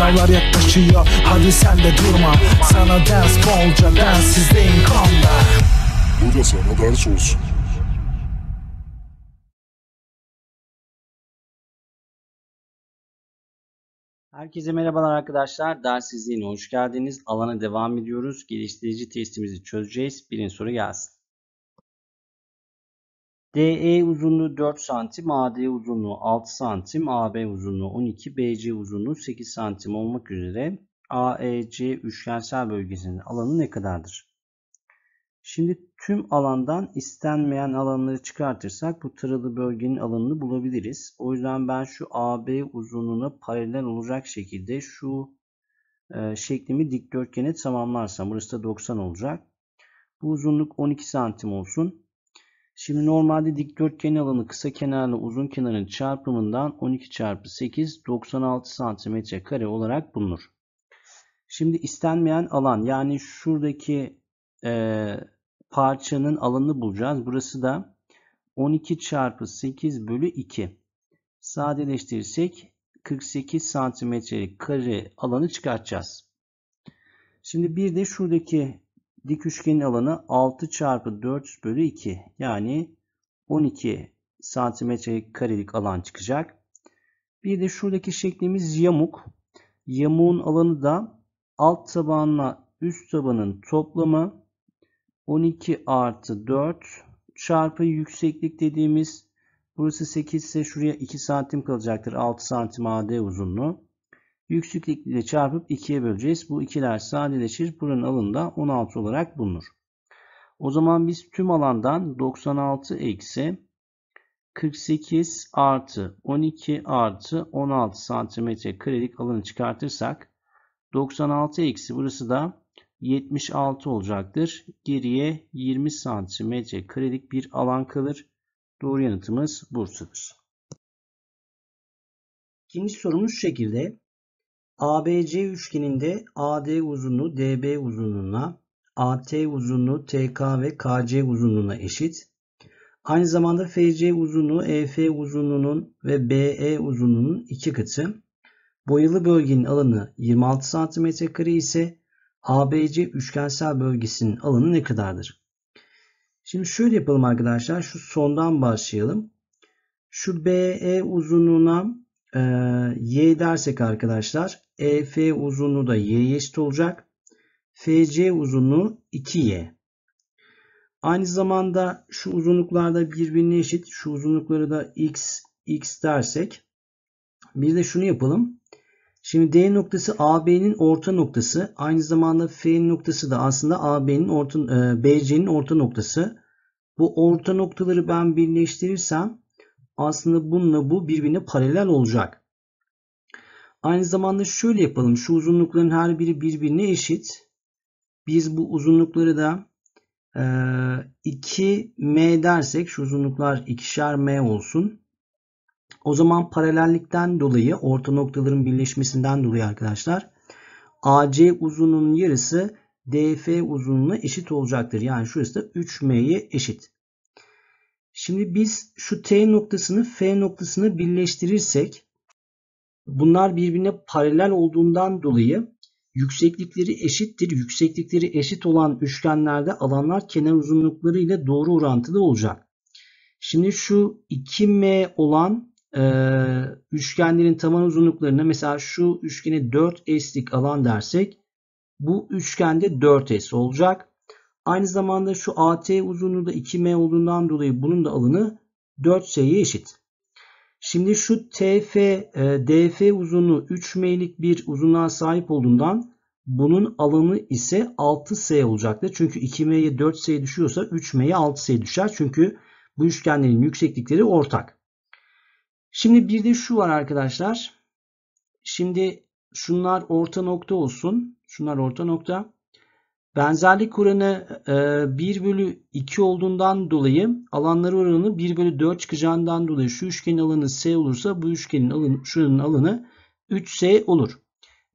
Sınavlar yaklaşıyor hadi sen de durma Sana ders bolca densizdeyim kanla Bu da sana ders olsun Herkese merhabalar arkadaşlar. Dersizliğine hoş geldiniz. Alana devam ediyoruz. Geliştirici testimizi çözeceğiz. Birinci soru gelsin. DE uzunluğu 4 santim, AD uzunluğu 6 santim, AB uzunluğu 12, BC uzunluğu 8 santim olmak üzere AEC üçgensel bölgesinin alanı ne kadardır? Şimdi tüm alandan istenmeyen alanları çıkartırsak bu taralı bölgenin alanını bulabiliriz. O yüzden ben şu AB uzunluğuna paralel olacak şekilde şu e, şeklimi dikdörtgeni tamamlarsam burası da 90 olacak. Bu uzunluk 12 santim olsun. Şimdi normalde dikdörtgen alanı kısa kenarla uzun kenarın çarpımından 12 çarpı 8 96 santimetre kare olarak bulunur. Şimdi istenmeyen alan yani şuradaki e, parçanın alanını bulacağız. Burası da 12 çarpı 8 bölü 2. Sadeleştirirsek 48 santimetrelik kare alanı çıkartacağız. Şimdi bir de şuradaki Dik üçgenin alanı 6 çarpı 4 bölü 2 yani 12 santimetre karelik alan çıkacak. Bir de şuradaki şeklimiz yamuk. Yamuğun alanı da alt tabanla üst tabanın toplamı 12 artı 4 çarpı yükseklik dediğimiz burası 8 ise şuraya 2 santim kalacaktır. 6 santim AD uzunluğu. Yükseklik ile çarpıp 2'ye böleceğiz. Bu ikiler sadeleşir. Buranın alanında 16 olarak bulunur. O zaman biz tüm alandan 96 eksi 48 artı 12 artı 16 santimetre karelik alanı çıkartırsak 96 eksi burası da 76 olacaktır. Geriye 20 santimetre karelik bir alan kalır. Doğru yanıtımız Bursa'dır. İkinci sorumuz şu şekilde. ABC üçgeninde AD uzunluğu DB uzunluğuna, AT uzunluğu TK ve KC uzunluğuna eşit. Aynı zamanda FC uzunluğu EF uzunluğunun ve BE uzunluğunun iki katı. Boyalı bölgenin alanı 26 cm kare ise ABC üçgensel bölgesinin alanı ne kadardır? Şimdi şöyle yapalım arkadaşlar. Şu sondan başlayalım. Şu BE uzunluğuna y dersek arkadaşlar EF uzunluğu da y'ye eşit olacak. FC uzunluğu 2y. Aynı zamanda şu uzunluklarda birbirine eşit. Şu uzunlukları da x, x dersek. Bir de şunu yapalım. Şimdi D noktası AB'nin orta noktası. Aynı zamanda F noktası da aslında AB'nin orta, e, BC'nin orta noktası. Bu orta noktaları ben birleştirirsem aslında bununla bu birbirine paralel olacak. Aynı zamanda şöyle yapalım. Şu uzunlukların her biri birbirine eşit. Biz bu uzunlukları da 2m e, dersek şu uzunluklar ikişer m olsun. O zaman paralellikten dolayı orta noktaların birleşmesinden dolayı arkadaşlar AC uzunluğunun yarısı DF uzunluğuna eşit olacaktır. Yani şurası da 3m'ye eşit. Şimdi biz şu T noktasını F noktasını birleştirirsek bunlar birbirine paralel olduğundan dolayı yükseklikleri eşittir. Yükseklikleri eşit olan üçgenlerde alanlar kenar uzunlukları ile doğru orantılı olacak. Şimdi şu 2M olan e, üçgenlerin taban uzunluklarına mesela şu üçgene 4S'lik alan dersek bu üçgende 4S olacak. Aynı zamanda şu AT uzunluğu da 2M olduğundan dolayı bunun da alanı 4S'ye eşit. Şimdi şu TF, e, DF uzunluğu 3 m'lik bir uzunluğa sahip olduğundan bunun alanı ise 6S olacaktır. Çünkü 2M'ye 4S düşüyorsa 3M'ye 6S düşer. Çünkü bu üçgenlerin yükseklikleri ortak. Şimdi bir de şu var arkadaşlar. Şimdi şunlar orta nokta olsun. Şunlar orta nokta. Benzerlik oranı 1 e, bölü 2 olduğundan dolayı alanları oranı 1 bölü 4 çıkacağından dolayı şu üçgenin alanı S olursa bu üçgenin alanı, şuranın alanı 3S olur.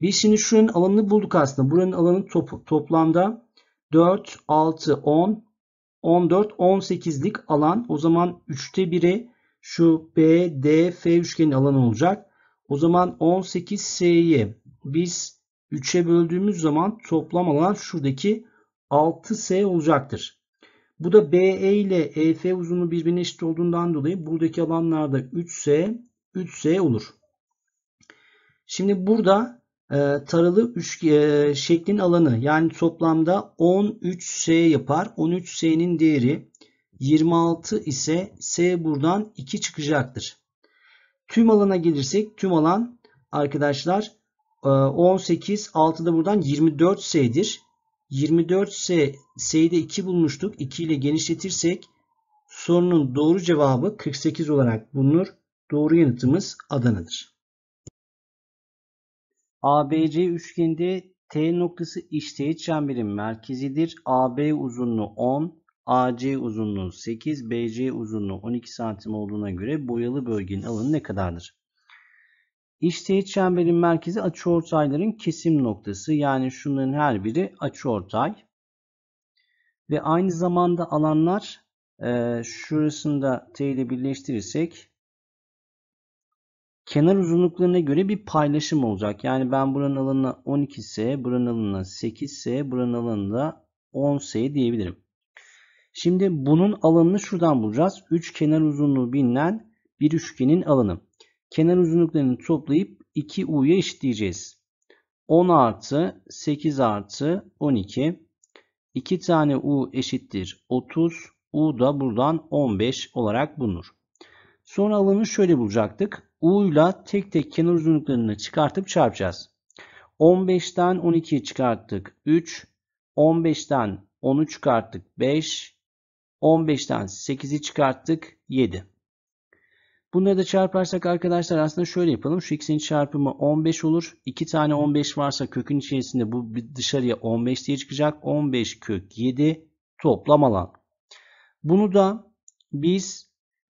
Biz şimdi şuranın alanını bulduk aslında. Buranın alanı top, toplamda 4, 6, 10, 14, 18'lik alan. O zaman 3'te 1'e şu BDF üçgenin alanı olacak. O zaman 18S'yi biz 3'e böldüğümüz zaman toplam alan şuradaki 6S olacaktır. Bu da BE ile EF uzunluğu birbirine eşit olduğundan dolayı buradaki alanlarda 3S, 3S olur. Şimdi burada e, taralı üç, e, şeklin alanı yani toplamda 13S yapar. 13S'nin değeri 26 ise S buradan 2 çıkacaktır. Tüm alana gelirsek tüm alan arkadaşlar 18 ee, 6 da buradan 24 S'dir. 24 S S'de 2 bulmuştuk. 2 ile genişletirsek sorunun doğru cevabı 48 olarak bulunur. Doğru yanıtımız Adana'dır. ABC üçgeninde T noktası işteğet çemberin merkezidir. AB uzunluğu 10, AC uzunluğu 8, BC uzunluğu 12 santim olduğuna göre boyalı bölgenin alanı ne kadardır? İçteğet çemberin merkezi açıortayların kesim noktası. Yani şunların her biri açıortay. Ve aynı zamanda alanlar e, şurasını da T ile birleştirirsek kenar uzunluklarına göre bir paylaşım olacak. Yani ben buranın alanına 12 ise, buranın alanına 8 ise, buranın alanına 10 ise diyebilirim. Şimdi bunun alanını şuradan bulacağız. 3 kenar uzunluğu bilinen bir üçgenin alanı kenar uzunluklarını toplayıp 2u'ya eşitleyeceğiz. 10 artı 8 artı 12. 2 tane u eşittir 30. u da buradan 15 olarak bulunur. Sonra alanı şöyle bulacaktık. u ile tek tek kenar uzunluklarını çıkartıp çarpacağız. 15'ten 12'yi çıkarttık 3. 15'ten 10'u çıkarttık 5. 15'ten 8'i çıkarttık 7. Bunları da çarparsak arkadaşlar aslında şöyle yapalım. Şu x'in çarpımı 15 olur. 2 tane 15 varsa kökün içerisinde bu dışarıya 15 diye çıkacak. 15 kök 7 toplam alan. Bunu da biz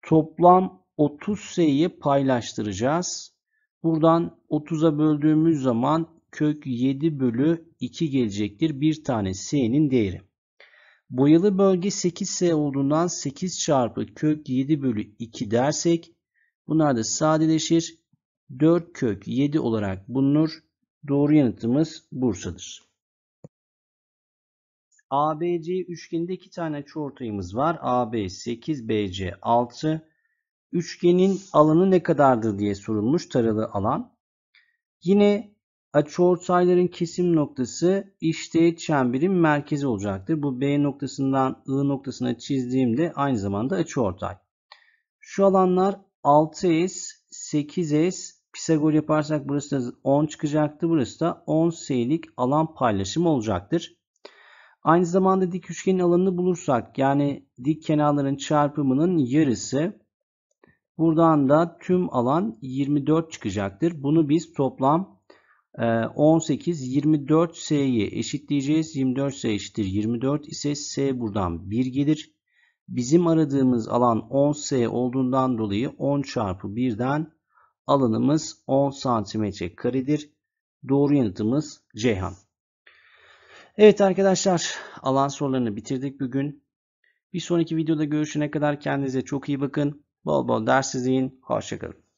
toplam 30 sayıyı paylaştıracağız. Buradan 30'a böldüğümüz zaman kök 7 bölü 2 gelecektir. Bir tane s'nin değeri. Boyalı bölge 8s olduğundan 8 çarpı kök 7 bölü 2 dersek Bunlar da sadeleşir. 4 kök 7 olarak bulunur. Doğru yanıtımız Bursa'dır. ABC üçgeninde iki tane çortayımız var. AB 8, BC 6. Üçgenin alanı ne kadardır diye sorulmuş taralı alan. Yine açıortayların kesim noktası işte çemberin merkezi olacaktır. Bu B noktasından I noktasına çizdiğimde aynı zamanda açıortay. Şu alanlar 6s 8s Pisagor yaparsak burası da 10 çıkacaktı. Burası da 10s'lik alan paylaşımı olacaktır. Aynı zamanda dik üçgenin alanını bulursak yani dik kenarların çarpımının yarısı buradan da tüm alan 24 çıkacaktır. Bunu biz toplam 18 e, 24s'yi eşitleyeceğiz. 24s eşittir 24 ise s buradan 1 gelir. Bizim aradığımız alan 10S olduğundan dolayı 10 çarpı 1'den alanımız 10 santimetre karedir. Doğru yanıtımız Ceyhan. Evet arkadaşlar alan sorularını bitirdik bugün. Bir sonraki videoda görüşene kadar kendinize çok iyi bakın. Bol bol ders izleyin. Hoşçakalın.